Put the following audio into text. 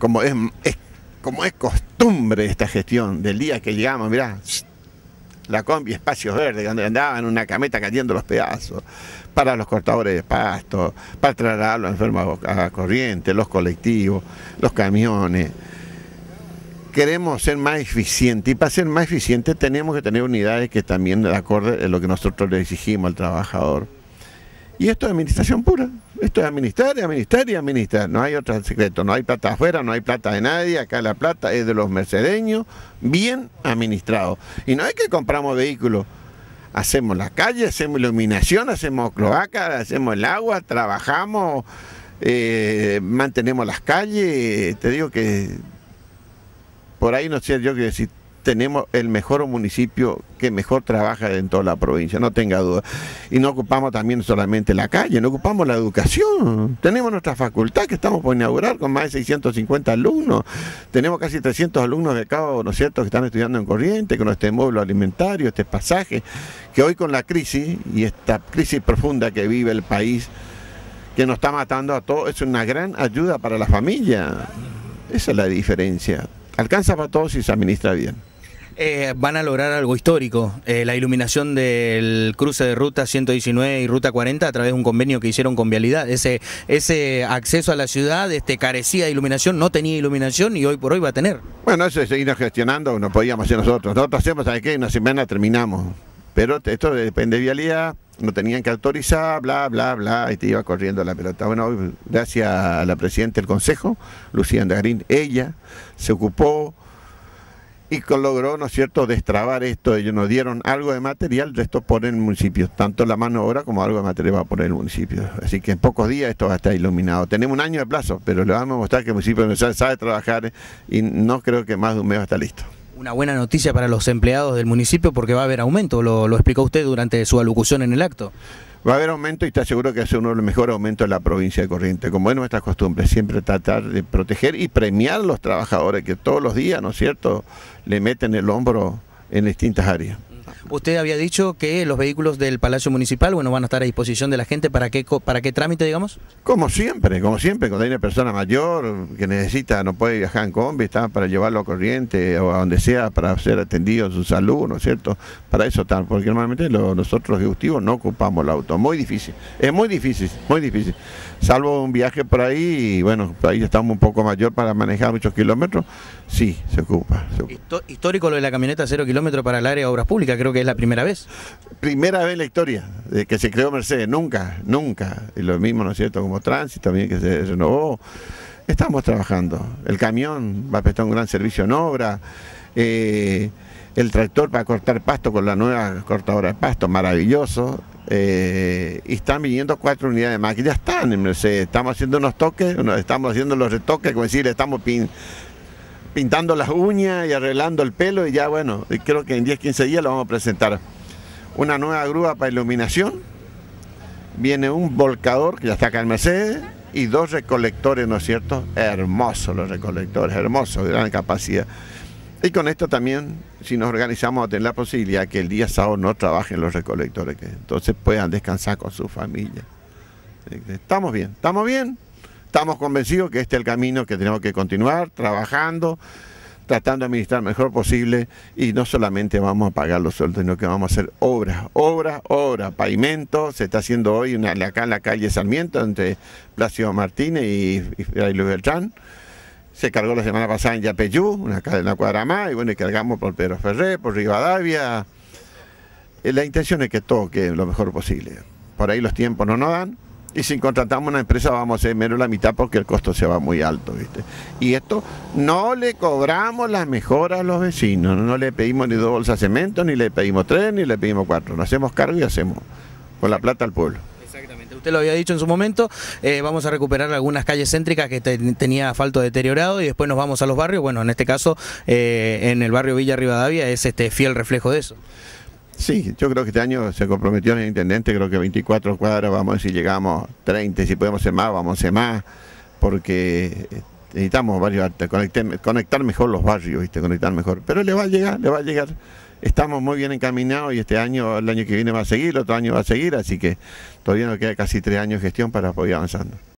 como es, como es costumbre esta gestión, del día que llegamos, mirá, la combi Espacios Verdes, donde andaban una cameta cayendo los pedazos, para los cortadores de pasto, para traer a los enfermos a corriente, los colectivos, los camiones. Queremos ser más eficientes y para ser más eficientes tenemos que tener unidades que también acorde a lo que nosotros le exigimos al trabajador. Y esto es administración pura. Esto es administrar, y administrar y administrar. No hay otro secreto. No hay plata afuera, no hay plata de nadie. Acá la plata es de los mercedeños, bien administrado. Y no es que compramos vehículos. Hacemos la calle, hacemos iluminación, hacemos cloaca, hacemos el agua, trabajamos, eh, mantenemos las calles. Te digo que por ahí no sé yo que decir tenemos el mejor municipio que mejor trabaja en toda la provincia, no tenga duda. Y no ocupamos también solamente la calle, no ocupamos la educación. Tenemos nuestra facultad que estamos por inaugurar con más de 650 alumnos. Tenemos casi 300 alumnos de cabo, ¿no es cierto?, que están estudiando en corriente, con este módulo alimentario, este pasaje, que hoy con la crisis y esta crisis profunda que vive el país, que nos está matando a todos, es una gran ayuda para la familia. Esa es la diferencia. Alcanza para todos si se administra bien. Eh, van a lograr algo histórico. Eh, la iluminación del cruce de ruta 119 y ruta 40 a través de un convenio que hicieron con Vialidad. Ese, acceso a la ciudad este, carecía de iluminación, no tenía iluminación y hoy por hoy va a tener. Bueno, eso es seguirnos gestionando, no podíamos hacer nosotros. Nosotros hacemos, ¿sabes qué? Una semana terminamos. Pero esto depende de Vialidad no tenían que autorizar, bla, bla, bla, y te iba corriendo la pelota. Bueno, gracias a la presidenta del Consejo, Lucía Andagrín ella se ocupó, y logró, ¿no es cierto?, destrabar esto. Ellos nos dieron algo de material, esto pone el municipio, tanto la mano obra como algo de material va a poner el municipio. Así que en pocos días esto va a estar iluminado. Tenemos un año de plazo, pero le vamos a mostrar que el municipio sabe trabajar y no creo que más de un mes va a estar listo. Una buena noticia para los empleados del municipio porque va a haber aumento, lo, lo explicó usted durante su alocución en el acto. Va a haber aumento y está seguro que hace uno de los mejores aumentos en la provincia de Corrientes, como es nuestra costumbre, siempre tratar de proteger y premiar a los trabajadores que todos los días, ¿no es cierto?, le meten el hombro en distintas áreas. Usted había dicho que los vehículos del Palacio Municipal, bueno, van a estar a disposición de la gente para qué para qué trámite, digamos. Como siempre, como siempre, cuando hay una persona mayor que necesita, no puede viajar en combi, está para llevarlo a corriente o a donde sea para ser atendido su salud, ¿no es cierto? Para eso tal, porque normalmente nosotros los ejecutivos no ocupamos el auto, muy difícil, es muy difícil, muy difícil. Salvo un viaje por ahí, y bueno, ahí estamos un poco mayor para manejar muchos kilómetros, sí, se ocupa. Se Histórico lo de la camioneta cero kilómetros para el área de obras públicas, creo que es la primera vez. Primera vez en la historia de eh, que se creó Mercedes, nunca, nunca. Y lo mismo, ¿no es cierto?, como Tránsito también que se renovó. Estamos trabajando. El camión va a prestar un gran servicio en obra. Eh, el tractor para cortar pasto con la nueva cortadora de pasto, maravilloso. Eh, y están viniendo cuatro unidades de que ya están en Mercedes. Estamos haciendo unos toques, estamos haciendo los retoques, como decir, estamos pin, pintando las uñas y arreglando el pelo y ya bueno, creo que en 10, 15 días lo vamos a presentar. Una nueva grúa para iluminación, viene un volcador que ya está acá en Mercedes y dos recolectores, ¿no es cierto? Hermosos los recolectores, hermosos, de gran capacidad. Y con esto también, si nos organizamos a tener la posibilidad que el día sábado no trabajen los recolectores, que entonces puedan descansar con su familia. Este, estamos bien, estamos bien estamos convencidos que este es el camino que tenemos que continuar trabajando tratando de administrar mejor posible y no solamente vamos a pagar los sueldos, sino que vamos a hacer obras, obras, obras, pavimento, se está haciendo hoy una, acá en la calle Sarmiento entre Plácido Martínez y, y Luis Beltrán, se cargó la semana pasada en Yapeyú, una, la cuadra más, y bueno, y cargamos por Pedro Ferré, por Rivadavia, eh, la intención es que todo quede lo mejor posible, por ahí los tiempos no nos dan, y si contratamos una empresa vamos a hacer menos la mitad porque el costo se va muy alto, ¿viste? Y esto no le cobramos las mejoras a los vecinos, no le pedimos ni dos bolsas de cemento, ni le pedimos tres, ni le pedimos cuatro, nos hacemos cargo y hacemos con la plata al pueblo. Exactamente, usted lo había dicho en su momento, eh, vamos a recuperar algunas calles céntricas que tenía asfalto deteriorado y después nos vamos a los barrios, bueno, en este caso eh, en el barrio Villa Rivadavia es este fiel reflejo de eso. Sí, yo creo que este año se comprometió el intendente, creo que 24 cuadras, vamos a ver si llegamos 30, si podemos ser más, vamos a ser más, porque eh, necesitamos varios conectar, conectar mejor los barrios, ¿viste? conectar mejor, pero le va a llegar, le va a llegar. Estamos muy bien encaminados y este año, el año que viene va a seguir, otro año va a seguir, así que todavía nos queda casi tres años de gestión para poder ir avanzando.